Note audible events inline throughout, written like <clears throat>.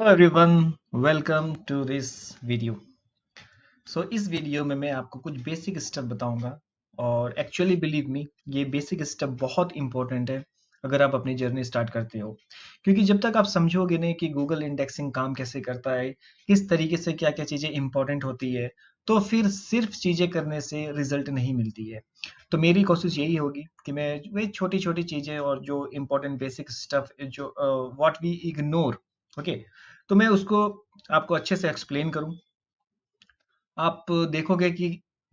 Hello everyone welcome to this video so इस video में मैं आपको कुछ बेसिक स्टेप बताऊंगा और एक्चुअली बिलीव मी ये बेसिक स्टेप बहुत इंपॉर्टेंट है अगर आप अपनी जर्नी स्टार्ट करते हो क्योंकि जब तक आप समझोगे नहीं कि गूगल इंडेक्सिंग काम कैसे करता है किस तरीके से क्या क्या चीज़ें इंपॉर्टेंट होती है तो फिर सिर्फ चीज़ें करने से रिजल्ट नहीं मिलती है तो मेरी कोशिश यही होगी कि मैं वे छोटी छोटी चीज़ें और जो इम्पोर्टेंट बेसिक स्टफ जो what we ignore okay okay. तो मैं उसको आपको अच्छे से एक्सप्लेन करूं आप देखोगे कि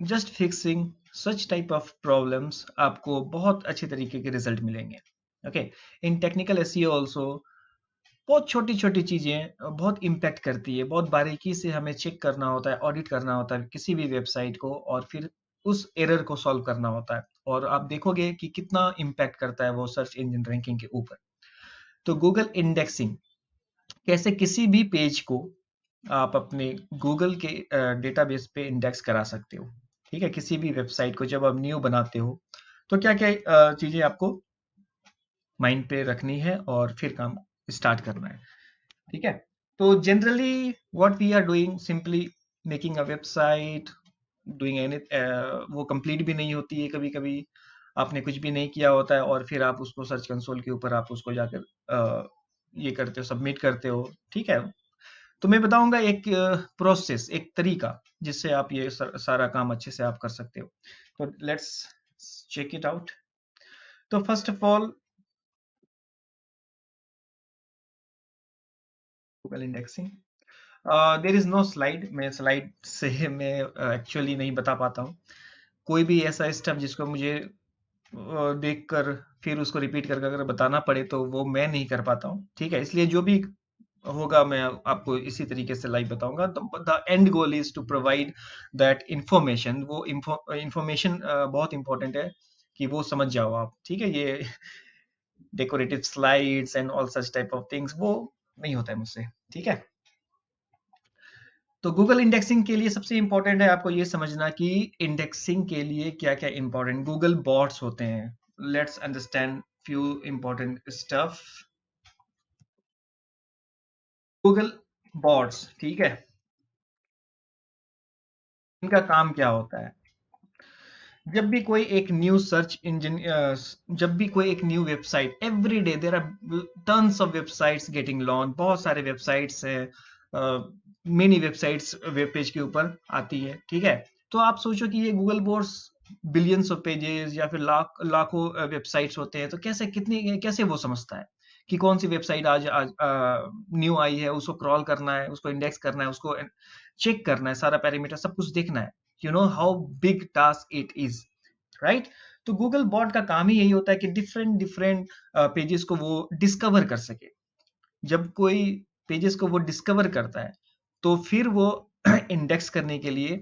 just fixing such type of problems आपको बहुत अच्छे तरीके के रिजल्ट मिलेंगे okay in technical as also बहुत छोटी छोटी चीज़ें बहुत इम्पैक्ट करती है बहुत बारीकी से हमें चेक करना होता है ऑडिट करना होता है किसी भी वेबसाइट को और फिर उस एरर को सॉल्व करना होता है और आप देखोगे कि कितना इम्पैक्ट करता है वो सर्च इंजन रैंकिंग के ऊपर तो गूगल इंडेक्सिंग कैसे किसी भी पेज को आप अपने गूगल के डेटाबेस पे इंडेक्स करा सकते हो ठीक है किसी भी वेबसाइट को जब आप न्यू बनाते हो तो क्या क्या चीजें आपको माइंड पे रखनी है और फिर काम स्टार्ट करना है ठीक है तो generally what we are doing simply making a website doing any वो कंप्लीट भी नहीं होती है कभी कभी आपने कुछ भी नहीं किया होता है और फिर आप उसको सर्च कंसोल के ऊपर आप उसको जाकर ये करते हो सबमिट करते हो ठीक है तो मैं बताऊंगा एक प्रोसेस एक तरीका जिससे आप ये सारा काम अच्छे से आप कर सकते हो तो लेट्स चेक इट आउट तो first of all indexing there is no slide मैं स्लाइड से मैं एक्चुअली uh, नहीं बता पाता हूँ कोई भी ऐसा स्टेप जिसको मुझे देख कर फिर उसको रिपीट करके अगर बताना पड़े तो वो मैं नहीं कर पाता हूँ ठीक है इसलिए जो भी होगा मैं आपको इसी तरीके से लाइव बताऊंगा the end goal is to provide that information वो इंफॉर्मेशन बहुत इंपॉर्टेंट है कि वो समझ जाओ आप ठीक है ये decorative slides and all such type of things वो नहीं होता है मुझसे ठीक है तो गूगल इंडेक्सिंग के लिए सबसे इंपॉर्टेंट है आपको ये समझना कि इंडेक्सिंग के लिए क्या क्या इंपॉर्टेंट गूगल बॉट्स होते हैं let's understand few important stuff Google bots ठीक है इनका काम क्या होता है जब भी कोई एक न्यू सर्च इंजन जब भी कोई एक new website every day there are turns off websites getting launch बहुत सारे वेबसाइट्स है मेनी वेबसाइट्स वेब पेज के ऊपर आती है ठीक है तो आप सोचो कि ये Google bots billions of pages या फिर लाख लाखों वेबसाइट्स होते हैं तो कैसे कितनी कैसे वो समझता है कि कौन सी वेबसाइट आज आज न्यू आई है उसको क्रॉल करना है उसको इंडेक्स करना है उसको चेक करना है सारा पैरामीटर सब कुछ देखना है you know how big task it is right तो गूगल बॉट का काम ही यही होता है कि डिफरेंट डिफरेंट पेजेस को वो डिस्कवर कर सके जब कोई पेजेस को वो डिस्कवर करता है तो फिर वो इंडेक्स <clears throat> करने के लिए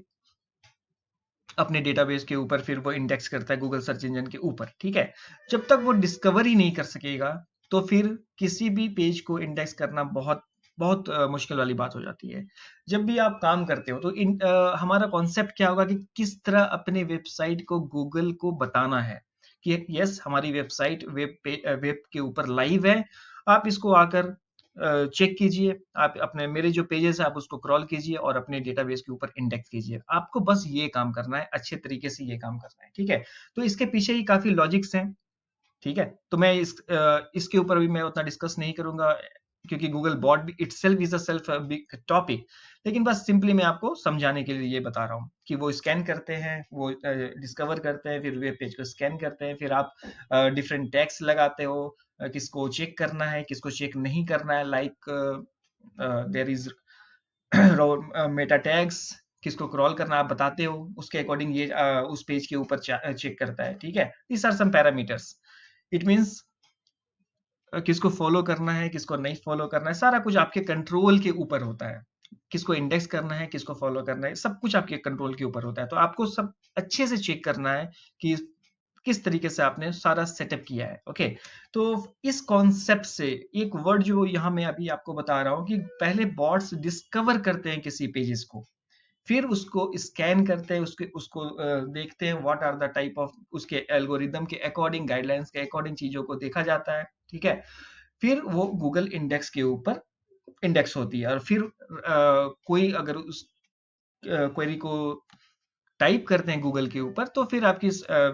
अपने डेटाबेस के ऊपर फिर वो इंडेक्स करता है गूगल सर्च इंजन के ऊपर ठीक है जब तक वो डिस्कवर ही नहीं कर सकेगा तो फिर किसी भी पेज को इंडेक्स करना बहुत बहुत मुश्किल वाली बात हो जाती है जब भी आप काम करते हो तो इन, आ, हमारा कॉन्सेप्ट क्या होगा कि किस तरह अपने वेबसाइट को गूगल को बताना है कि यस हमारी वेबसाइट वेब वेब के ऊपर लाइव है आप इसको आकर चेक कीजिए आप अपने मेरे जो पेजेस है आप उसको क्रॉल कीजिए और अपने डेटाबेस के ऊपर इंडेक्स कीजिए आपको बस ये काम करना है अच्छे तरीके से ये काम करना है ठीक है तो इसके पीछे ही काफी लॉजिक्स हैं ठीक है तो मैं इस इसके ऊपर भी मैं उतना डिस्कस नहीं करूंगा क्योंकि गूगल बॉट भी itself is half big topic लेकिन बस सिंपली मैं आपको समझाने के लिए ये बता रहा हूँ कि वो स्कैन करते हैं वो डिस्कवर करते हैं फिर वेब पेज को स्कैन करते हैं फिर आप डिफरेंट टैक्स लगाते हो किसको चेक करना है किसको चेक नहीं करना है like there is meta tags किसको क्रॉल करना आप बताते हो उसके अकॉर्डिंग ये उस पेज के ऊपर चेक करता है ठीक है this are some parameters it means किसको फॉलो करना है किसको नहीं फॉलो करना है सारा कुछ आपके कंट्रोल के ऊपर होता है किसको इंडेक्स करना है किसको फॉलो करना है सब कुछ आपके कंट्रोल के ऊपर होता है तो आपको सब अच्छे से चेक करना है कि किस तरीके से आपने सारा सेटअप किया है ओके तो इस कॉन्सेप्ट से एक वर्ड जो यहाँ मैं अभी आपको बता रहा हूँ कि पहले बॉट्स डिस्कवर करते हैं किसी पेजेस को फिर उसको स्कैन करते हैं उसके उसको देखते हैं what are the type of उसके एल्गोरिदम के अकॉर्डिंग गाइडलाइंस के अकॉर्डिंग चीजों को देखा जाता है ठीक है फिर वो गूगल इंडेक्स के ऊपर इंडेक्स होती है और फिर आ, कोई अगर उस क्वेरी को टाइप करते हैं गूगल के ऊपर तो फिर आपकी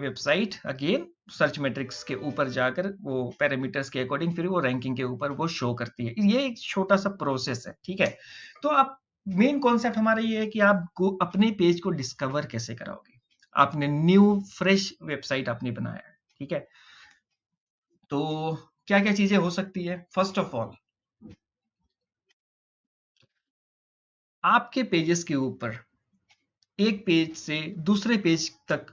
वेबसाइट अगेन सर्च मैट्रिक्स के ऊपर जाकर वो पैरामीटर्स के अकॉर्डिंग फिर वो रैंकिंग के ऊपर वो शो करती है ये एक छोटा सा प्रोसेस है ठीक है तो आप मेन कॉन्सेप्ट हमारा ये है कि आप अपने पेज को डिस्कवर कैसे कराओगे आपने न्यू फ्रेश वेबसाइट आपने बनाया है ठीक है तो क्या क्या चीजें हो सकती है फर्स्ट ऑफ ऑल आपके पेजेस के ऊपर एक पेज से दूसरे पेज तक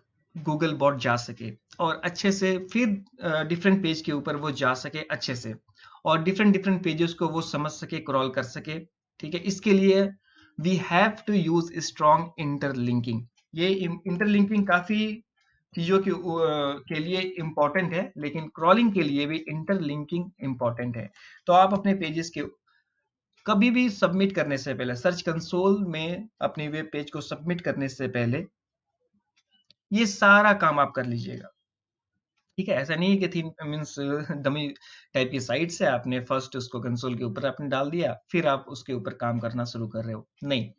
गूगल बॉट जा सके और अच्छे से फिर डिफरेंट पेज के ऊपर वो जा सके अच्छे से और डिफरेंट डिफरेंट पेजेस को वो समझ सके क्रॉल कर सके ठीक है इसके लिए we have to use strong interlinking ये इंटरलिंकिंग काफी चीजों के के लिए इंपॉर्टेंट है लेकिन क्रॉलिंग के लिए भी इंटरलिंकिंग इंपॉर्टेंट है तो आप अपने पेजेस के कभी भी सबमिट करने से पहले सर्च कंसोल में अपने वेब पेज को सबमिट करने से पहले ये सारा काम आप कर लीजिएगा ठीक है ऐसा नहीं है कि थीम मीन्स डमी टाइप की साइट से आपने फर्स्ट उसको कंसोल के ऊपर आपने डाल दिया फिर आप उसके ऊपर काम करना शुरू कर रहे हो नहीं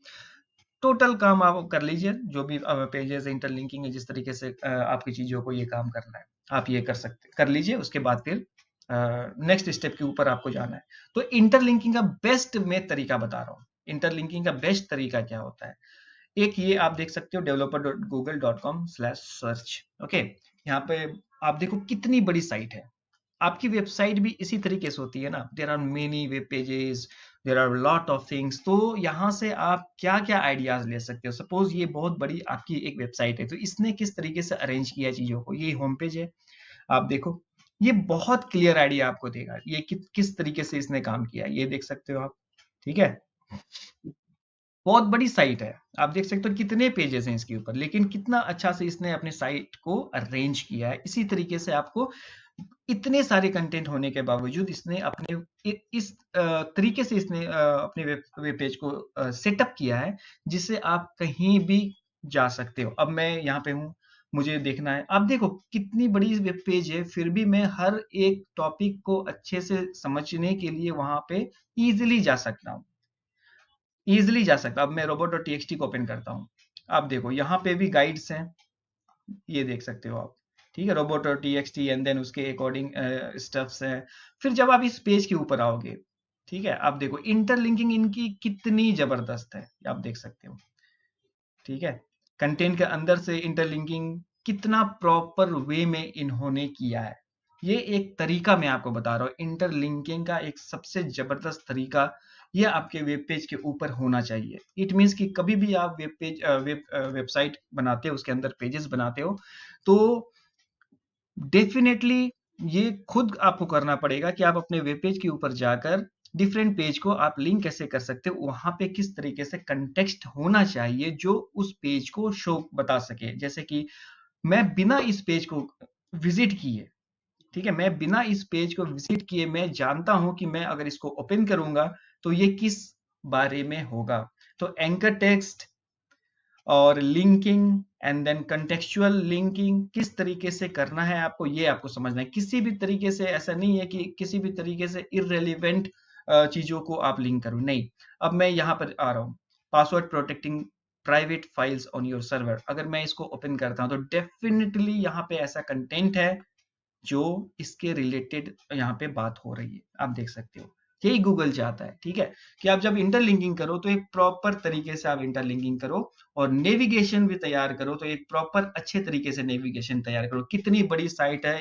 टोटल काम आप कर लीजिए जो भी पेजेस इंटरलिंकिंग है जिस तरीके से आपकी चीजों को ये काम करना है आप ये कर सकते कर लीजिए उसके बाद फिर नेक्स्ट स्टेप के ऊपर आपको जाना है तो इंटरलिंकिंग का बेस्ट मैं तरीका बता रहा हूँ इंटरलिंकिंग का बेस्ट तरीका क्या होता है एक ये आप देख सकते हो developer dot Google dot com slash search okay यहाँ पे आप देखो कितनी बड़ी साइट है आपकी वेबसाइट भी इसी तरीके से होती है ना there are many web pages there are lot of things तो यहाँ से आप क्या क्या आइडियाज ले सकते हो सपोज ये बहुत बड़ी आपकी एक वेबसाइट है तो इसने किस तरीके से अरेंज किया चीजों को ये होम पेज है आप देखो ये बहुत क्लियर आइडिया आपको देगा ये कि, किस तरीके से इसने काम किया ये देख सकते हो आप ठीक है बहुत बड़ी साइट है आप देख सकते हो कितने पेजेस हैं इसके ऊपर लेकिन कितना अच्छा से इसने अपने साइट को अरेंज किया है इसी तरीके से आपको इतने सारे कंटेंट होने के बावजूद इसने अपने इस तरीके से इसने अपने वेब पेज को सेटअप किया है जिससे आप कहीं भी जा सकते हो अब मैं यहाँ पे हूँ मुझे देखना है आप देखो कितनी बड़ी वेब पेज है फिर भी मैं हर एक टॉपिक को अच्छे से समझने के लिए वहां पे इजिली जा सकता हूँ इजिली जा सकता अब मैं रोबोट और टी को ओपन करता हूँ आप देखो यहाँ पे भी गाइड्स हैं ये देख सकते हो आप ठीक है रोबोट और T X T and then उसके अकॉर्डिंग स्टेप्स हैं फिर जब आप इस पेज के ऊपर आओगे ठीक है आप देखो इंटरलिंकिंग इनकी कितनी जबरदस्त है आप देख सकते हो ठीक है कंटेंट के अंदर से इंटरलिंकिंग कितना प्रॉपर वे में इन्होंने किया है ये एक तरीका मैं आपको बता रहा हूँ इंटरलिंकिंग का एक सबसे जबरदस्त तरीका ये आपके वेब पेज के ऊपर होना चाहिए इट मीन्स कि कभी भी आप वेब पेज वेब वेबसाइट बनाते हो उसके अंदर पेजेस बनाते हो तो डेफिनेटली ये खुद आपको करना पड़ेगा कि आप अपने वेब पेज के ऊपर जाकर डिफरेंट पेज को आप लिंक कैसे कर सकते हो वहां पे किस तरीके से कंटेक्स्ट होना चाहिए जो उस पेज को शो बता सके जैसे कि मैं बिना इस पेज को विजिट किए ठीक है मैं बिना इस पेज को विजिट किए मैं जानता हूं कि मैं अगर इसको ओपन करूंगा तो ये किस बारे में होगा तो एंकर टेक्स्ट और linking and then contextual linking किस तरीके से करना है आपको ये आपको समझना है किसी भी तरीके से ऐसा नहीं है कि किसी भी तरीके से इरेलीवेंट चीज़ों को आप लिंक करो नहीं अब मैं यहाँ पर आ रहा हूँ password protecting private files on your server अगर मैं इसको ओपन करता हूँ तो डेफिनेटली यहाँ पे ऐसा कंटेंट है जो इसके रिलेटेड यहाँ पे बात हो रही है आप देख सकते हो यही गूगल चाहता है ठीक है कि आप जब इंटरलिंकिंग करो तो एक प्रॉपर तरीके से आप इंटरलिंकिंग करो और नेविगेशन भी तैयार करो तो एक प्रॉपर अच्छे तरीके से नेविगेशन तैयार करो कितनी बड़ी साइट है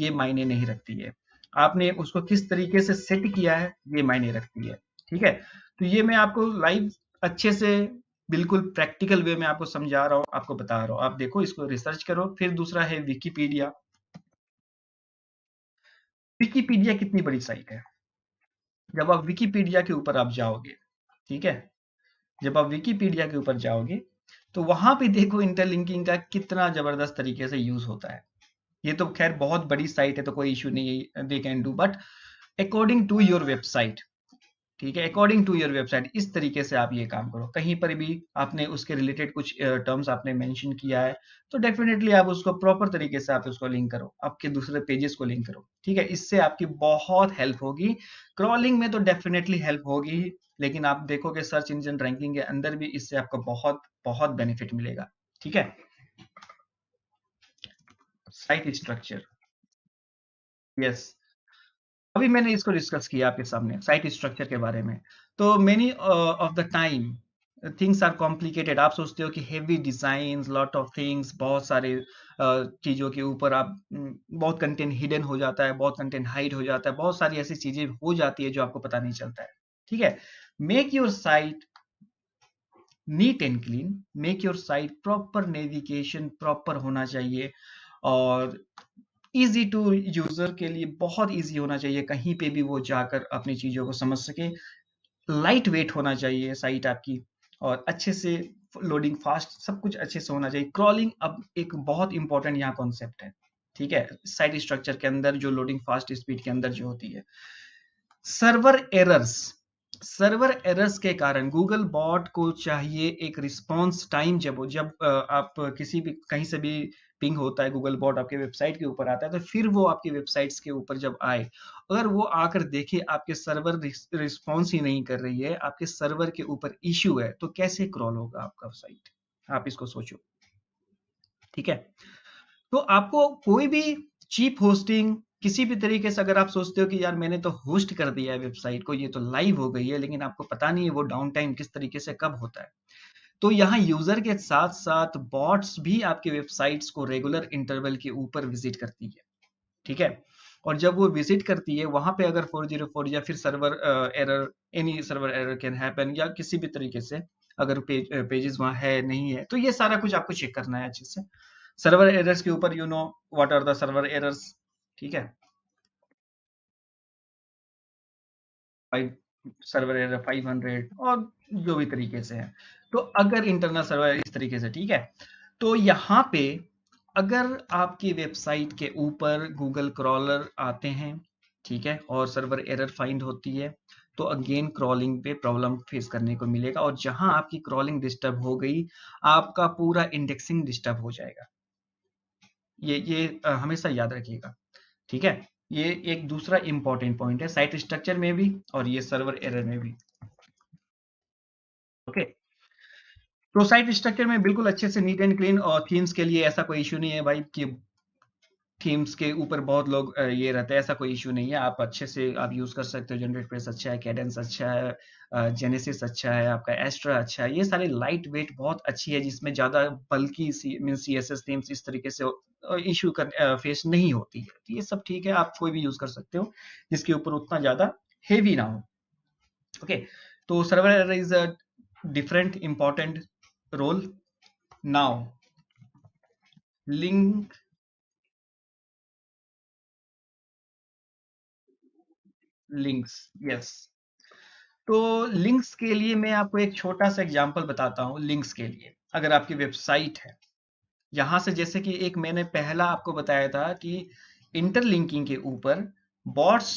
ये मायने नहीं रखती है आपने उसको किस तरीके से सेट किया है ये मायने रखती है ठीक है तो ये मैं आपको लाइव अच्छे से बिल्कुल प्रैक्टिकल वे में आपको समझा रहा हूँ आपको बता रहा हूँ आप देखो इसको रिसर्च करो फिर दूसरा है विकीपीडिया विकीपीडिया कितनी बड़ी साइट है जब आप विकीपीडिया के ऊपर आप जाओगे ठीक है जब आप विकीपीडिया के ऊपर जाओगे तो वहां पे देखो इंटरलिंकिंग का कितना जबरदस्त तरीके से यूज होता है ये तो खैर बहुत बड़ी साइट है तो कोई इश्यू नहीं है they can do but according to your website ठीक है अकॉर्डिंग टू योर वेबसाइट इस तरीके से आप ये काम करो कहीं पर भी आपने उसके रिलेटेड कुछ टर्म्स आपने मेंशन किया है तो डेफिनेटली आप उसको प्रॉपर तरीके से आप उसको लिंक करो आपके दूसरे पेजेस को लिंक करो ठीक है इससे आपकी बहुत हेल्प होगी क्रॉलिंग में तो डेफिनेटली हेल्प होगी लेकिन आप देखोगे सर्च इंजन रैंकिंग के अंदर भी इससे आपको बहुत बहुत बेनिफिट मिलेगा ठीक है साइट स्ट्रक्चर यस अभी मैंने इसको डिस्कस किया आपके सामने साइट स्ट्रक्चर के बारे में तो many of the time things are complicated आप सोचते हो कि heavy design lot of things बहुत सारे uh, चीज़ों के ऊपर आप mm, बहुत कंटेंट हिडन हो जाता है बहुत कंटेंट हाइड हो जाता है बहुत सारी ऐसी चीजें हो जाती है जो आपको पता नहीं चलता है ठीक है make your site neat and clean make your site proper navigation proper होना चाहिए और इजी टू यूजर के लिए बहुत ईजी होना चाहिए कहीं पे भी वो जाकर अपनी चीजों को समझ सके लाइट वेट होना चाहिए साइट आपकी और अच्छे से लोडिंग फास्ट सब कुछ अच्छे से होना चाहिए क्रॉलिंग अब एक बहुत इंपॉर्टेंट यहाँ कॉन्सेप्ट है ठीक है साइट स्ट्रक्चर के अंदर जो लोडिंग फास्ट स्पीड के अंदर जो होती है सर्वर एरर्स सर्वर एरर्स के कारण गूगल बॉट को चाहिए एक रिस्पांस टाइम जब जब आप किसी भी कहीं से भी पिंग होता है गूगल बॉट आपके वेबसाइट के ऊपर आता है तो फिर वो आपके वेबसाइट्स के ऊपर जब आए अगर वो आकर देखे आपके सर्वर रिस्पॉन्स ही नहीं कर रही है आपके सर्वर के ऊपर इश्यू है तो कैसे क्रॉल होगा आपका साइट आप इसको सोचो ठीक है तो आपको कोई भी चीप होस्टिंग किसी भी तरीके से अगर आप सोचते हो कि यार मैंने तो होस्ट कर दिया है वेबसाइट को ये तो लाइव हो गई है लेकिन आपको पता नहीं है वो डाउन टाइम किस तरीके से कब होता है तो यहाँ यूजर के साथ साथ बॉट्स भी आपके वेबसाइट्स को रेगुलर इंटरवल के ऊपर विजिट करती है ठीक है और जब वो विजिट करती है वहां पे अगर 404 या फिर server error any server error can happen या किसी भी तरीके से अगर पेज पेजेस वहां है नहीं है तो ये सारा कुछ आपको चेक करना है अच्छे से सर्वर एरर्स के ऊपर you know what are the server errors ठीक है सर्वर एरर 500 और जो भी तरीके से है तो अगर इंटरनल सर्वर इस तरीके से ठीक है तो यहाँ पे अगर आपकी वेबसाइट के ऊपर गूगल क्रॉलर आते हैं ठीक है और सर्वर एरर फाइंड होती है तो अगेन क्रॉलिंग पे प्रॉब्लम फेस करने को मिलेगा और जहां आपकी क्रॉलिंग डिस्टर्ब हो गई आपका पूरा इंडेक्सिंग डिस्टर्ब हो जाएगा ये ये हमेशा याद रखिएगा ठीक है ये एक दूसरा इंपॉर्टेंट पॉइंट है साइट स्ट्रक्चर में भी और ये सर्वर एरर में भी ओके okay. प्रोसाइट स्ट्रक्चर में बिल्कुल अच्छे से नीट एंड क्लीन और थीम्स के लिए ऐसा कोई इशू नहीं है भाई कि थीम्स के ऊपर बहुत लोग ये रहते हैं ऐसा कोई इशू नहीं है आप अच्छे से आप यूज कर सकते हो जनरेट प्रेस अच्छा है कैडेंस अच्छा है जेनेसिस अच्छा है आपका एस्ट्रा अच्छा है ये सारे लाइट वेट बहुत अच्छी है जिसमें ज्यादा बल्कि mean C S S themes इस तरीके से इशू कर फेस नहीं होती है तो ये सब ठीक है आप कोई भी यूज कर सकते हो जिसके ऊपर उतना ज्यादा हेवी ना हो ओके तो server is different important role now link links yes तो लिंक्स के लिए मैं आपको एक छोटा सा एग्जांपल बताता हूँ लिंक्स के लिए अगर आपकी वेबसाइट है यहां से जैसे कि एक मैंने पहला आपको बताया था कि इंटरलिंकिंग के ऊपर बॉट्स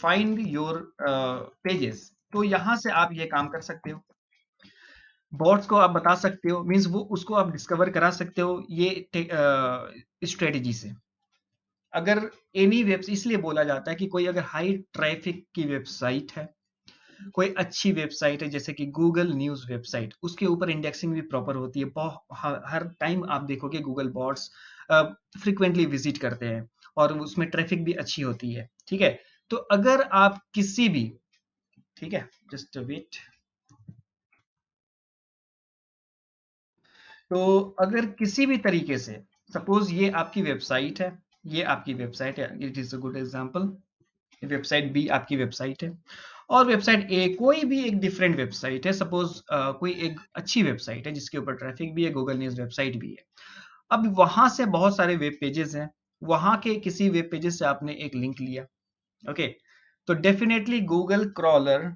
फाइंड योर पेजेस तो यहां से आप ये काम कर सकते हो बॉट्स को आप बता सकते हो मीन्स वो उसको आप डिस्कवर करा सकते हो ये स्ट्रेटजी से अगर एनी वेब्स इसलिए बोला जाता है कि कोई अगर हाई ट्रैफिक की वेबसाइट है कोई अच्छी वेबसाइट है जैसे कि गूगल न्यूज वेबसाइट उसके ऊपर इंडेक्सिंग भी प्रॉपर होती है हर टाइम आप देखोगे गूगल बॉट्स फ्रिक्वेंटली विजिट करते हैं और उसमें ट्रैफिक भी अच्छी होती है ठीक है तो अगर आप किसी भी ठीक है जस्ट वेट तो अगर किसी भी तरीके से सपोज ये आपकी वेबसाइट है ये आपकी वेबसाइट है it is a good example website B आपकी वेबसाइट है और वेबसाइट ए कोई भी एक डिफरेंट वेबसाइट है सपोज uh, कोई एक अच्छी वेबसाइट है जिसके ऊपर ट्रैफिक भी है गूगल न्यूज वेबसाइट भी है अब वहां से बहुत सारे वेब पेजेस हैं वहां के किसी वेब पेजेस से आपने एक लिंक लिया ओके okay? तो definitely Google crawler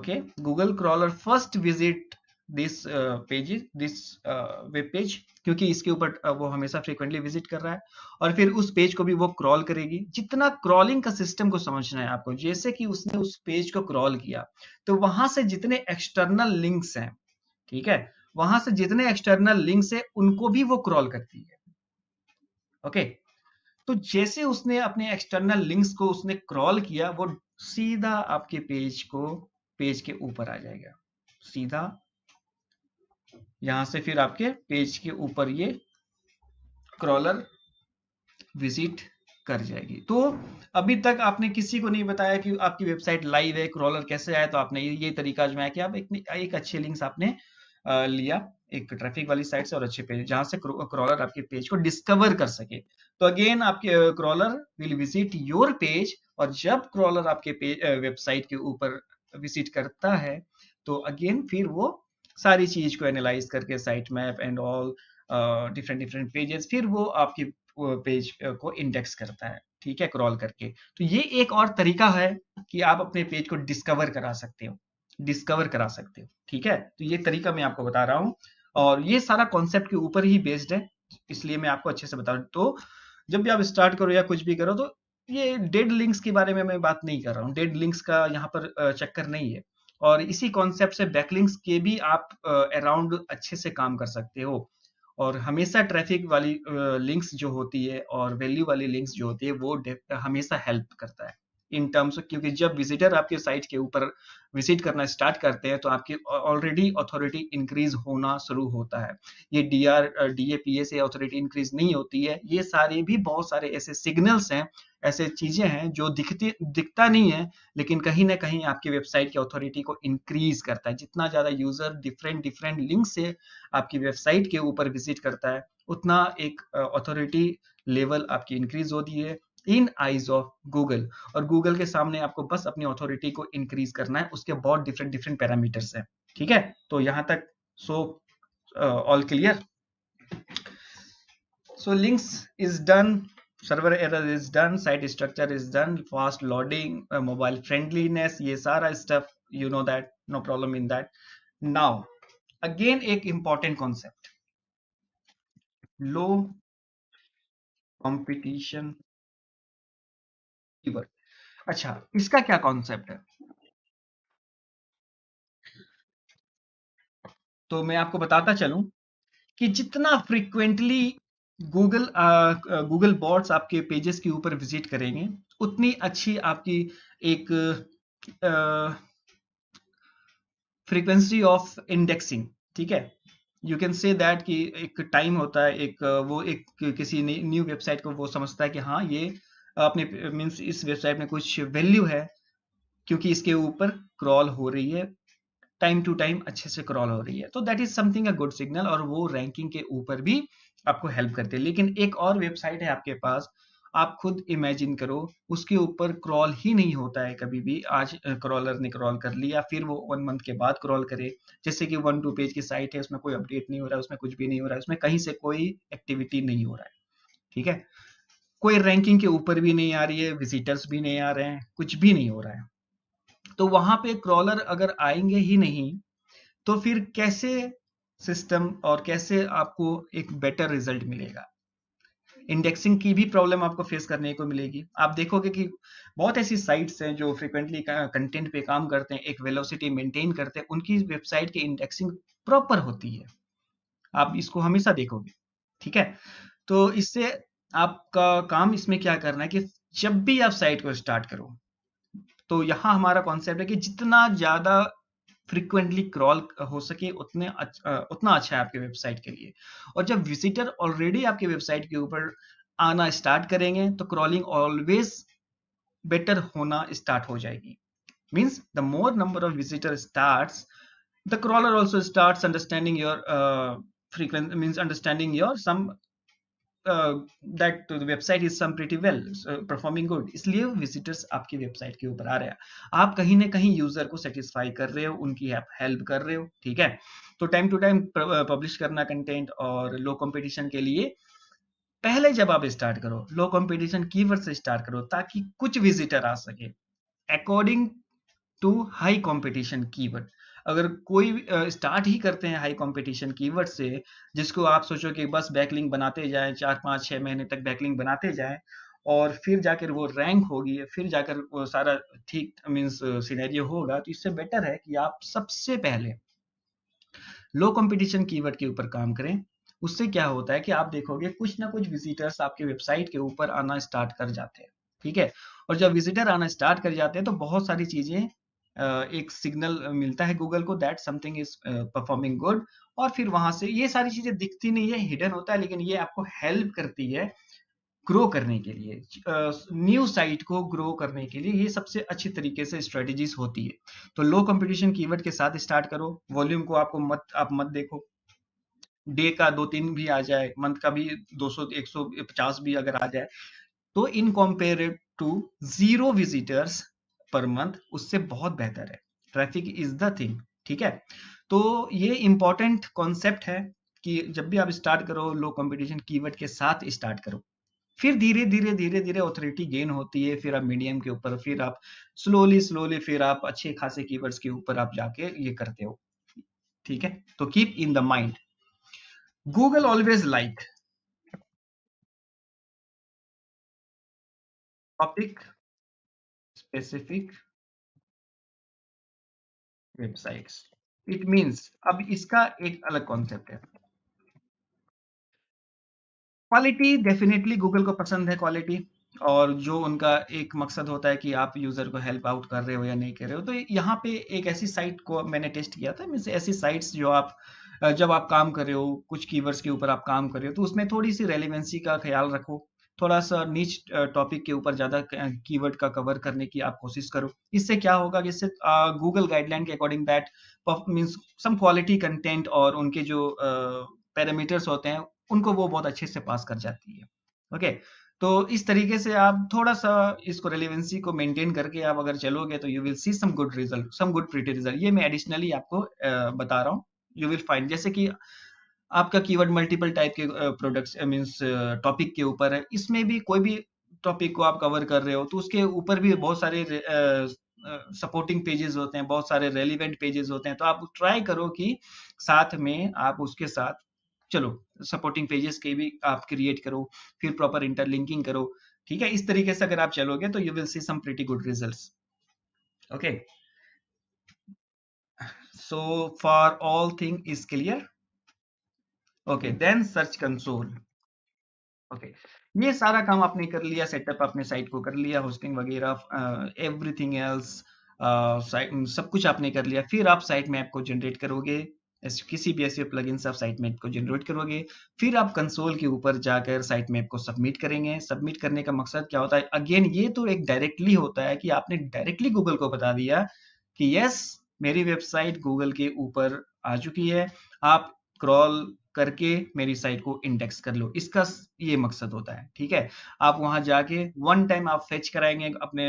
okay Google crawler first visit this pages this web page क्योंकि इसके ऊपर uh, वो हमेशा फ्रीक्वेंटली विजिट कर रहा है और फिर उस पेज को भी वो क्रॉल करेगी जितना क्रॉलिंग का सिस्टम को समझना है आपको जैसे कि उसने उस पेज को क्रॉल किया तो वहां से जितने एक्सटर्नल लिंक्स हैं ठीक है वहां से जितने एक्सटर्नल लिंक्स है उनको भी वो क्रॉल करती है ओके तो जैसे उसने अपने एक्सटर्नल लिंक्स को उसने क्रॉल किया वो सीधा आपके पेज को पेज के ऊपर आ जाएगा सीधा यहां से फिर आपके पेज के ऊपर ये क्रॉलर विजिट कर जाएगी तो अभी तक आपने किसी को नहीं बताया कि आपकी वेबसाइट लाइव है क्रॉलर कैसे आया तो आपने ये तरीका है कि आप एक, एक अच्छे लिंक्स आपने लिया एक ट्रैफिक वाली साइट से और अच्छे पेज जहां से क्रॉलर आपके पेज को डिस्कवर कर सके तो अगेन आपके crawler will visit your page और जब क्रॉलर आपके वेबसाइट के ऊपर विजिट करता है तो अगेन फिर वो सारी चीज को एनालाइज करके site map and all different different pages फिर वो आपके पेज uh, को इंडेक्स करता है ठीक है क्रॉल करके तो ये एक और तरीका है कि आप अपने पेज को डिस्कवर करा सकते हो डिस्कवर करा सकते हो ठीक है तो ये तरीका मैं आपको बता रहा हूँ और ये सारा कॉन्सेप्ट के ऊपर ही बेस्ड है इसलिए मैं आपको अच्छे से बता रहा तो जब भी आप स्टार्ट करो या कुछ भी करो तो ये डेड लिंक्स के बारे में मैं बात नहीं कर रहा हूँ डेड लिंक्स का यहाँ पर चक्कर uh, नहीं है और इसी कॉन्सेप्ट से बैकलिंक्स के भी आप अराउंड अच्छे से काम कर सकते हो और हमेशा ट्रैफिक वाली लिंक्स जो होती है और वैल्यू वाली लिंक्स जो होती है वो हमेशा हेल्प करता है इन टर्म्स ऑफ क्योंकि जब विजिटर आपके साइट के ऊपर विजिट करना स्टार्ट करते हैं तो आपकी ऑलरेडी अथॉरिटी इंक्रीज होना शुरू होता है ये D R D A P A से अथॉरिटी इंक्रीज नहीं होती है ये सारे भी बहुत सारे ऐसे सिग्नल्स हैं ऐसे चीजें हैं जो दिखती दिखता नहीं है लेकिन कहीं ना कहीं आपकी वेबसाइट की अथॉरिटी को इंक्रीज करता है जितना ज्यादा यूजर डिफरेंट डिफरेंट लिंक से आपकी वेबसाइट के ऊपर विजिट करता है उतना एक अथॉरिटी लेवल आपकी इंक्रीज होती है इन आईज ऑफ गूगल और गूगल के सामने आपको बस अपनी ऑथोरिटी को इंक्रीज करना है उसके बहुत डिफरेंट डिफरेंट पैरामीटर है ठीक है तो यहां तक so all clear so links is done server error is done site structure is done fast loading mobile friendliness ये सारा stuff you know that no problem in that now again एक important concept low competition river अच्छा इसका क्या concept है तो मैं आपको बताता चलूं कि जितना फ्रीक्वेंटली गूगल गूगल बॉट्स आपके पेजेस के ऊपर विजिट करेंगे उतनी अच्छी आपकी एक फ्रीक्वेंसी ऑफ इंडेक्सिंग ठीक है यू कैन से दैट कि एक टाइम होता है एक वो एक किसी न्यू वेबसाइट को वो समझता है कि हाँ ये आपने मीन्स इस वेबसाइट में कुछ वैल्यू है क्योंकि इसके ऊपर क्रॉल हो रही है टाइम टू टाइम अच्छे से क्रॉल हो रही है तो that is something a good signal और वो रैंकिंग के ऊपर भी आपको हेल्प करते हैं लेकिन एक और वेबसाइट है आपके पास आप खुद इमेजिन करो उसके ऊपर क्रॉल ही नहीं होता है कभी भी आज क्रॉलर ने क्रॉल कर लिया फिर वो वन मंथ के बाद क्रॉल करे जैसे कि वन टू पेज की साइट है उसमें कोई अपडेट नहीं हो रहा है उसमें कुछ भी नहीं हो रहा है उसमें कहीं से कोई एक्टिविटी नहीं हो रहा है ठीक है कोई रैंकिंग के ऊपर भी नहीं आ रही है विजिटर्स भी नहीं आ रहे हैं कुछ भी नहीं हो रहा है तो वहां पे क्रॉलर अगर आएंगे ही नहीं तो फिर कैसे सिस्टम और कैसे आपको एक बेटर रिजल्ट मिलेगा इंडेक्सिंग की भी प्रॉब्लम आपको फेस करने को मिलेगी आप देखोगे कि बहुत ऐसी साइट्स हैं जो फ्रिक्वेंटली कंटेंट पे काम करते हैं एक वेलोसिटी मेंटेन करते हैं उनकी वेबसाइट की इंडेक्सिंग प्रॉपर होती है आप इसको हमेशा देखोगे ठीक है तो इससे आपका काम इसमें क्या करना है कि जब भी आप साइट को स्टार्ट करो तो यहाँ हमारा कॉन्सेप्ट है कि जितना ज्यादा फ्रिक्वेंटली क्रॉल हो सके उतने अच्छा, उतना अच्छा है आपके वेबसाइट के लिए और जब विजिटर ऑलरेडी आपके वेबसाइट के ऊपर आना स्टार्ट करेंगे तो क्रॉलिंग ऑलवेज बेटर होना स्टार्ट हो जाएगी means the more number of visitor start the crawler also start understanding your frequent means understanding your some that website is some pretty well performing good इसलिए visitors आपकी website के ऊपर आ रहे हैं आप कहीं ना कहीं यूजर को सेटिस्फाई कर रहे हो उनकी आप हेल्प कर रहे हो ठीक है तो टाइम टू टाइम पब्लिश करना कंटेंट और लो कंपटीशन के लिए पहले जब आप स्टार्ट करो लो कंपटीशन कीवर्ड से स्टार्ट करो ताकि कुछ विजिटर आ सके according to high competition keyword अगर कोई स्टार्ट ही करते हैं हाई कंपटीशन कीवर्ड से जिसको आप सोचो कि बस बैकलिंग बनाते जाएं चार पाँच छः महीने तक बैकलिंग बनाते जाएं और फिर जाकर वो रैंक होगी फिर जाकर वो सारा ठीक मीन्स सीनेरियो होगा तो इससे बेटर है कि आप सबसे पहले लो कंपटीशन कीवर्ड के ऊपर काम करें उससे क्या होता है कि आप देखोगे कुछ ना कुछ विजिटर्स आपके वेबसाइट के ऊपर आना स्टार्ट कर जाते हैं ठीक है और जब विजिटर आना स्टार्ट कर जाते हैं तो बहुत सारी चीजें एक सिग्नल मिलता है गूगल को that something is performing good और फिर वहां से ये सारी चीजें दिखती नहीं है हिडन होता है लेकिन ये आपको हेल्प करती है ग्रो करने के लिए न्यू साइट को ग्रो करने के लिए ये सबसे अच्छी तरीके से स्ट्रेटेजीज होती है तो लो कंपटीशन कीवर्ड के साथ स्टार्ट करो वॉल्यूम को आपको मत आप मत देखो डे का दो तीन भी आ जाए मंथ का भी 200 150 भी अगर आ जाए तो in compare to zero visitors per month उससे बहुत बेहतर है ट्रैफिक इज द थिंग ठीक है तो ये इंपॉर्टेंट कॉन्सेप्ट है कि जब भी आप स्टार्ट करो लो कंपटीशन कीवर्ड के साथ स्टार्ट करो फिर धीरे धीरे धीरे धीरे ऑथोरिटी गेन होती है फिर आप मीडियम के ऊपर फिर आप स्लोली स्लोली फिर आप अच्छे खासे कीवर्ड्स के ऊपर आप जाके ये करते हो ठीक है तो keep in the mind Google always like topic specific websites it means अब इसका एक अलग कॉन्सेप्ट है क्वालिटी डेफिनेटली गूगल को पसंद है क्वालिटी और जो उनका एक मकसद होता है कि आप यूजर को हेल्प आउट कर रहे हो या नहीं कर रहे हो तो यहाँ पे एक ऐसी साइट को मैंने टेस्ट किया था मीन ऐसी साइट्स जो आप जब आप काम कर रहे हो कुछ कीवर्ड्स के ऊपर आप काम कर रहे हो तो उसमें थोड़ी सी रेलिवेंसी का ख्याल रखो थोड़ा सा नीच टॉपिक के ऊपर ज़्यादा कीवर्ड का कवर करने की आप कोशिश करो इससे क्या होगा जिससे गूगल गाइडलाइन के according that means some quality content और उनके जो पैरामीटर्स होते हैं उनको वो बहुत अच्छे से पास कर जाती है ओके okay? तो इस तरीके से आप थोड़ा सा इसको रेलिवेंसी को मेंटेन करके आप अगर चलोगे तो you will see some good result some good pretty result ये मैं एडिशनली आपको बता रहा हूँ यू विल फाइंड जैसे कि आपका कीवर्ड मल्टीपल टाइप के प्रोडक्ट्स मीन्स टॉपिक के ऊपर है इसमें भी कोई भी टॉपिक को आप कवर कर रहे हो तो उसके ऊपर भी बहुत सारे सपोर्टिंग पेजेस होते हैं बहुत सारे रेलिवेंट पेजेस होते हैं तो आप ट्राई करो कि साथ में आप उसके साथ चलो सपोर्टिंग पेजेस के भी आप क्रिएट करो फिर प्रॉपर इंटरलिंकिंग करो ठीक है इस तरीके से अगर आप चलोगे तो you will see some pretty good results okay so for all thing is clear okay then search console okay ये सारा काम आपने कर लिया सेटअप आपने साइट को कर लिया होस्टिंग वगैरह एवरीथिंग एल्स सब कुछ आपने कर लिया फिर आप साइट मैप को जनरेट करोगे किसी भी ऐसे प्लगइन से आप साइट मैप को जनरेट करोगे फिर आप कंसोल के ऊपर जाकर साइट मैप को सबमिट करेंगे सबमिट करने का मकसद क्या होता है अगेन ये तो एक डायरेक्टली होता है कि आपने डायरेक्टली गूगल को बता दिया कि यस मेरी वेबसाइट गूगल के ऊपर आ चुकी है आप क्रॉल करके मेरी साइट को इंडेक्स कर लो इसका ये मकसद होता है ठीक है आप वहां जाके वन टाइम आप फेच कराएंगे अपने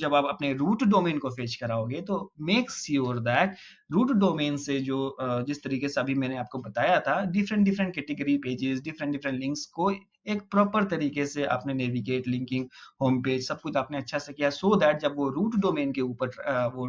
जब आप अपने रूट डोमेन को फेच कराओगे तो make sure that root domain से जो जिस तरीके से अभी मैंने आपको बताया था different different category pages different different links को एक प्रॉपर तरीके से आपने नेविगेट लिंकिंग होम पेज सब कुछ आपने अच्छा से किया सो so दैट जब वो रूट डोमेन के ऊपर वो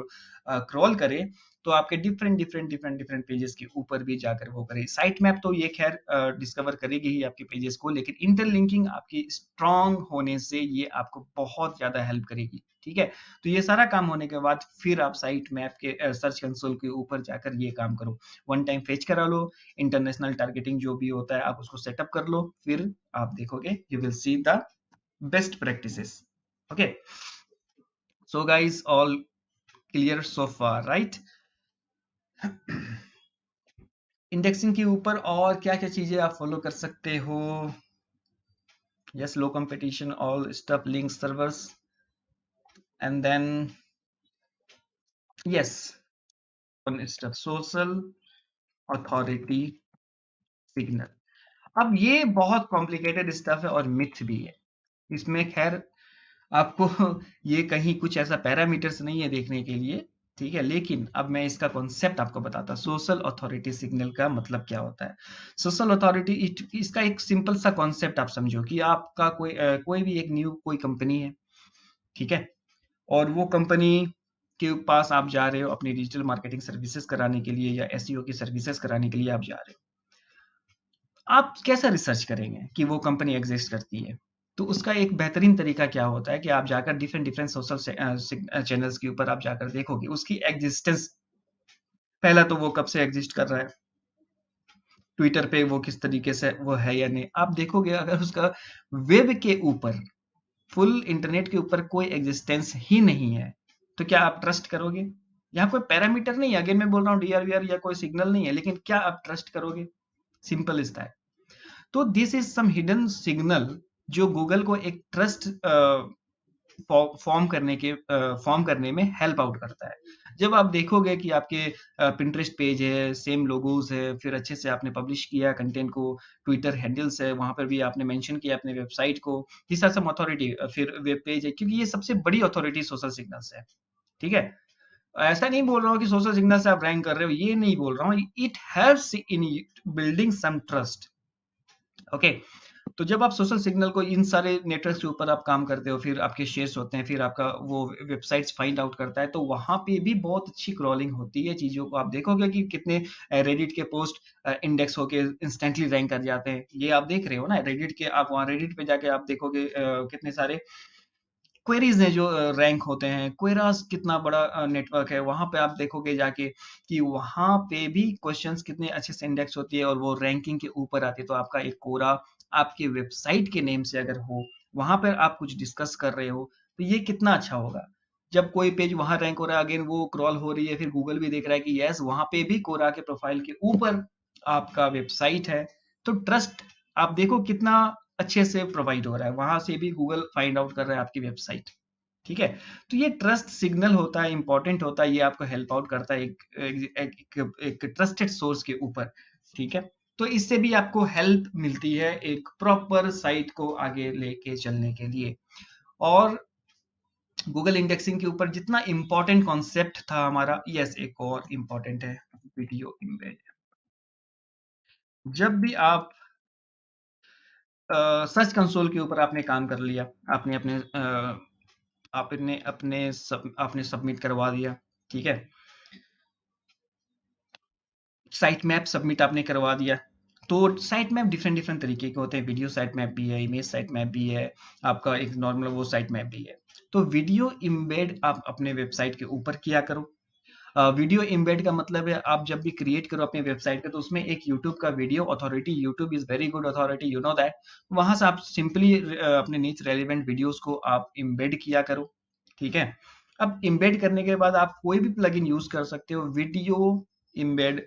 क्रॉल करे तो आपके different different different different pages के ऊपर भी जाकर वो करे साइट मैप तो ये खैर डिस्कवर करेगी ही आपके पेजेस को लेकिन इंटरलिंकिंग आपकी स्ट्रांग होने से ये आपको बहुत ज्यादा हेल्प करेगी ठीक है तो ये सारा काम होने के बाद फिर आप साइट में आपके सर्च कंसोल के ऊपर जाकर ये काम करो वन टाइम फेच करा लो इंटरनेशनल टारगेटिंग जो भी होता है आप उसको सेटअप कर लो फिर आप देखोगे you will see the best practices okay so guys all clear so far right indexing के ऊपर और क्या क्या चीजें आप फॉलो कर सकते हो yes low competition all stuff link servers and then yes one is the social authority signal अब ये बहुत कॉम्प्लिकेटेड स्टफ है और मिथ भी है इसमें खैर आपको ये कहीं कुछ ऐसा पैरामीटर्स नहीं है देखने के लिए ठीक है लेकिन अब मैं इसका कॉन्सेप्ट आपको बताता सोशल अथॉरिटी सिग्नल का मतलब क्या होता है सोशल अथॉरिटी इसका एक सिंपल सा कॉन्सेप्ट आप समझो कि आपका कोई कोई भी एक न्यू कोई कंपनी है ठीक है और वो कंपनी के पास आप जा रहे हो अपनी डिजिटल मार्केटिंग सर्विसेज कराने के लिए या एस e की सर्विसेज कराने के लिए आप जा रहे हो आप कैसा रिसर्च करेंगे कि वो कंपनी एग्जिस्ट करती है तो उसका एक बेहतरीन तरीका क्या होता है कि आप जाकर डिफरेंट डिफरेंट सोशल चैनल्स के ऊपर आप जाकर देखोगे उसकी एग्जिस्टेंस पहला तो वो कब से एग्जिस्ट कर रहा है ट्विटर पे वो किस तरीके से वो है या नहीं आप देखोगे अगर उसका वेब के ऊपर फुल इंटरनेट के ऊपर कोई एग्जिस्टेंस ही नहीं है तो क्या आप ट्रस्ट करोगे यहाँ कोई पैरामीटर नहीं है अगेन मैं बोल रहा हूँ डीआरवीआर या कोई सिग्नल नहीं है लेकिन क्या आप ट्रस्ट करोगे सिंपल इज दैट तो this is some hidden signal जो गूगल को एक ट्रस्ट फॉर्म करने के फॉर्म करने में हेल्प आउट करता है जब आप देखोगे कि आपके प्रिंटरेस्ट पेज है सेम लोगोज है फिर अच्छे से आपने पब्लिश किया कंटेंट को ट्विटर हैंडल्स है वहां पर भी आपने मेंशन किया अपने वेबसाइट को दिस तरह से अथॉरिटी फिर वेब पेज है क्योंकि ये सबसे बड़ी अथॉरिटी सोशल सिग्नल्स है ठीक है ऐसा नहीं बोल रहा हूँ कि सोशल सिग्नल से आप रैंक कर रहे हो ये नहीं बोल रहा हूँ it helps in building some trust okay okay. तो जब आप सोशल सिग्नल को इन सारे नेटवर्क के ऊपर आप काम करते हो फिर आपके शेयर्स होते हैं फिर आपका वो वेबसाइट्स फाइंड आउट करता है तो वहां पे भी बहुत अच्छी क्रॉलिंग होती है चीजों को आप देखोगे कि कितने रेडिट के पोस्ट इंडेक्स होके इंस्टेंटली रैंक कर जाते हैं ये आप देख रहे हो ना रेडिट के आप वहाँ रेडिट पे जाके आप देखोगे कितने सारे क्वेरीज ने जो रैंक होते हैं क्वेराज कितना बड़ा नेटवर्क है वहां पे आप देखोगे जाके कि वहां पे भी क्वेश्चंस कितने अच्छे से इंडेक्स होती है और वो रैंकिंग के ऊपर आती है तो आपका एक कोरा आपके वेबसाइट के नेम से अगर हो वहां पर आप कुछ डिस्कस कर रहे हो तो ये कितना अच्छा होगा जब कोई पेज वहां रैंक हो रहा है अगेन वो क्रॉल हो रही है फिर गूगल भी देख रहा है कि यस वहां पे भी कोरा के प्रोफाइल के ऊपर आपका वेबसाइट है तो ट्रस्ट आप देखो कितना अच्छे से प्रोवाइड हो रहा है वहां से भी गूगल फाइंड आउट कर रहा है आपकी वेबसाइट ठीक है तो ये ट्रस्ट सिग्नल होता है इंपॉर्टेंट होता है ये आपको हेल्प आउट करता है एक एक, एक, एक, एक ट्रस्टेड सोर्स के ऊपर ठीक है तो इससे भी आपको हेल्प मिलती है एक प्रॉपर साइट को आगे लेके चलने के लिए और गूगल इंडेक्सिंग के ऊपर जितना इंपॉर्टेंट कॉन्सेप्ट था हमारा यस एक और इंपॉर्टेंट है वीडियो इमेज जब भी आप सर्च uh, कंसोल के ऊपर आपने काम कर लिया आपने अपने uh, आपने अपने सब, आपने सबमिट करवा दिया ठीक है साइट मैप सबमिट आपने करवा दिया तो साइट मैप डिफरेंट डिफरेंट तरीके के होते हैं वीडियो साइट मैप भी है इमेज साइट मैप भी है आपका एक नॉर्मल वो साइट मैप भी है तो वीडियो इम्बेड आप अपने वेबसाइट के ऊपर किया करो वीडियो इम्बेड का मतलब है आप जब भी क्रिएट करो अपनी वेबसाइट का तो उसमें एक यूट्यूब का video authority YouTube is very good authority you know that वहां से आप सिंपली अपने नीच रेलिवेंट वीडियोस को आप इम्बेड किया करो ठीक है अब इम्बेड करने के बाद आप कोई भी प्लगइन यूज कर सकते हो video embed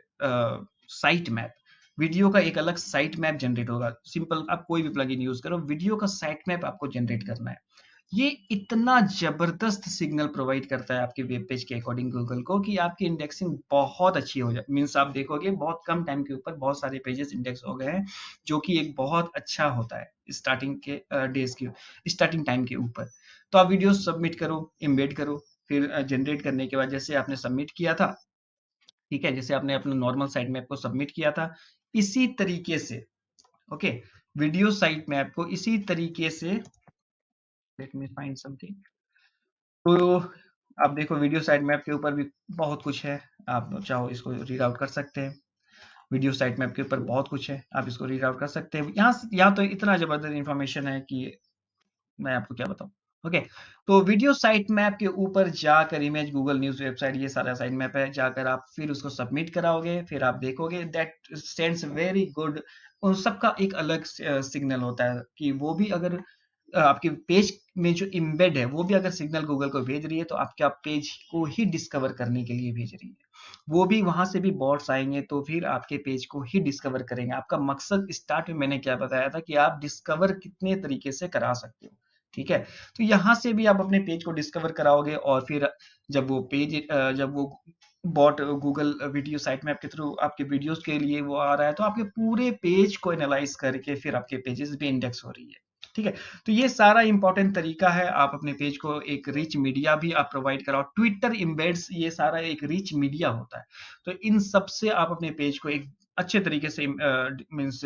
site map video का एक अलग साइट मैप जनरेट होगा सिंपल आप कोई भी प्लगइन यूज करो वीडियो का साइट मैप आपको जनरेट करना है ये इतना जबरदस्त सिग्नल प्रोवाइड करता है आपके वेब पेज के अकॉर्डिंग गूगल को कि आपकी इंडेक्सिंग बहुत अच्छी हो जाए मीन्स आप देखोगे बहुत कम टाइम के ऊपर बहुत सारे पेजेस इंडेक्स हो गए हैं जो कि एक बहुत अच्छा होता है स्टार्टिंग के डेज के स्टार्टिंग टाइम के ऊपर तो आप वीडियो सबमिट करो इम्बेड करो फिर जनरेट करने के बाद जैसे आपने सबमिट किया था ठीक है जैसे आपने अपना नॉर्मल साइट मैप को सबमिट किया था इसी तरीके से ओके वीडियो साइट में आपको इसी तरीके से लेट मी फाइंड समथिंग तो आप देखो वीडियो साइट मैप के ऊपर भी बहुत कुछ है आप चाहो इसको रीड आउट कर सकते हैं वीडियो साइट मैप के ऊपर बहुत कुछ है आप इसको रीड आउट कर सकते हैं यहाँ यहाँ तो इतना जबरदस्त इन्फॉर्मेशन है कि मैं आपको क्या बताऊं ओके तो वीडियो साइट मैप के ऊपर जाकर इमेज गूगल न्यूज वेबसाइट ये सारा साइट मैप है जाकर आप फिर उसको सबमिट कराओगे फिर आप देखोगे दैट सेंस वेरी गुड उन सबका एक अलग सिग्नल होता है कि वो भी अगर आपके पेज में जो इम्बेड है वो भी अगर सिग्नल गूगल को भेज रही है तो आप पेज को ही डिस्कवर करने के लिए भेज रही है वो भी वहां से भी बॉट्स आएंगे तो फिर आपके पेज को ही डिस्कवर करेंगे आपका मकसद स्टार्ट में मैंने क्या बताया था कि आप डिस्कवर कितने तरीके से करा सकते हो ठीक है तो यहां से भी आप अपने पेज को डिस्कवर कराओगे और फिर जब वो पेज जब वो बॉट गूगल वीडियो साइट में आपके थ्रू आपके वीडियोस के लिए वो आ रहा है तो आपके पूरे पेज को एनालाइज करके फिर आपके पेजेस भी इंडेक्स हो रही है ठीक है तो ये सारा इंपॉर्टेंट तरीका है आप अपने पेज को एक रिच मीडिया भी आप प्रोवाइड कराओ ट्विटर इम्बेड्स ये सारा एक रिच मीडिया होता है तो इन सबसे आप अपने पेज को एक अच्छे तरीके से मीन्स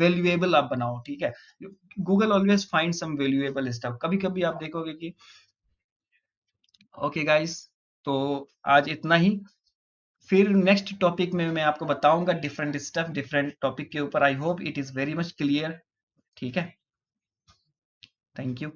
वैल्यूएबल आप बनाओ ठीक है Google always find some valuable stuff कभी कभी आप देखोगे कि ओके गाइस तो आज इतना ही फिर नेक्स्ट टॉपिक में मैं आपको बताऊंगा डिफरेंट स्टफ डिफरेंट टॉपिक के ऊपर I hope it is very much clear ठीक है थैंक यू